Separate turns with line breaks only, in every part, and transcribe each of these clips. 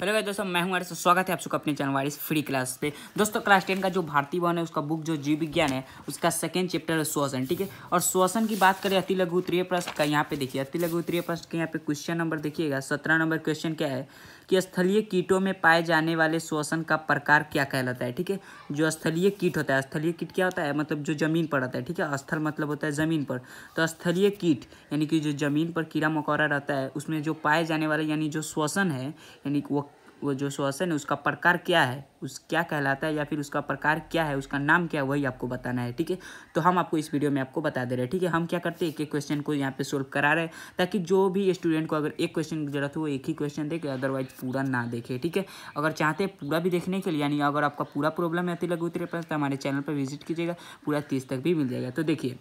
hello भाई दोस्तों मैं हूं हमारे तो स्वागत है आप सबका अपने जनवरी फ्री क्लास पे दोस्तों क्लास टेन का जो भारतीय भवन है उसका बुक जो जीव विज्ञान है उसका सेकंड चैप्टर है श्वसन ठीक है और श्वसन की बात करें अति लघु उत्तरीय प्रश्न का यहाँ पे देखिए अति लघु उत्तरीय प्रश्न के यहाँ पे क्वेश्चन नंबर देखिएगा सत्रह नंबर क्वेश्चन क्या है कि स्थलीय कीटों में पाए जाने वाले श्वसन का प्रकार क्या कहलाता है ठीक है जो स्थलीय कीट होता है स्थलीय कीट क्या होता है मतलब जो जमीन पर रहता है ठीक है स्थल मतलब होता है ज़मीन पर तो स्थलीय कीट यानी कि जो जमीन पर कीड़ा मकोड़ा रहता है उसमें जो पाए जाने वाले यानी जो श्वसन है यानी वो वो जो श्वसन है उसका प्रकार क्या है उस क्या कहलाता है या फिर उसका प्रकार क्या है उसका नाम क्या है वही आपको बताना है ठीक है तो हम आपको इस वीडियो में आपको बता दे रहे हैं ठीक है हम क्या करते हैं एक एक क्वेश्चन को यहाँ पे सोल्व करा रहे हैं ताकि जो भी स्टूडेंट को अगर एक क्वेश्चन की जरूरत हो वो एक ही क्वेश्चन देखे अदरवाइज पूरा ना देखे ठीक है अगर चाहते हैं पूरा भी देखने के लिए यानी अगर आपका पूरा प्रॉब्लम है अति पास तो हमारे चैनल पर विजिट कीजिएगा पूरा तीस तक भी मिल जाएगा तो देखिए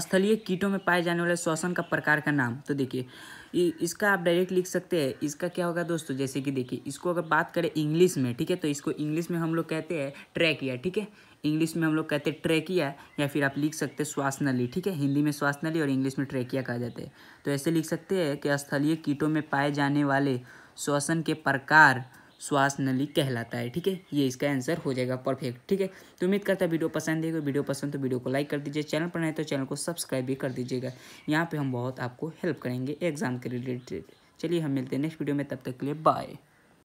स्थलीय कीटों में पाए जाने वाले श्वसन का प्रकार का नाम तो देखिए इसका आप डायरेक्ट लिख सकते हैं इसका क्या होगा दोस्तों जैसे कि देखिए इसको अगर बात करें इंग्लिश में ठीक है तो इसको इंग्लिश में हम लोग कहते हैं ट्रैकिया ठीक है इंग्लिश में हम लोग कहते हैं ट्रैकिया या फिर आप लिख सकते हैं श्वासनली ठीक है हिंदी में श्वासनली और इंग्लिश में ट्रैकिया कहा जाता है तो ऐसे लिख सकते हैं कि स्थलीय कीटों में पाए जाने वाले श्वसन के प्रकार श्वास नली कहलाता है ठीक है ये इसका आंसर हो जाएगा परफेक्ट ठीक है तो उम्मीद करता है वीडियो पसंद है वीडियो पसंद तो वीडियो को लाइक कर दीजिए चैनल पर नहीं तो चैनल को सब्सक्राइब भी कर दीजिएगा यहाँ पर हम बहुत आपको हेल्प करेंगे एग्जाम के रिलेटेड चलिए हम मिलते हैं नेक्स्ट वीडियो में तब तक के लिए बाय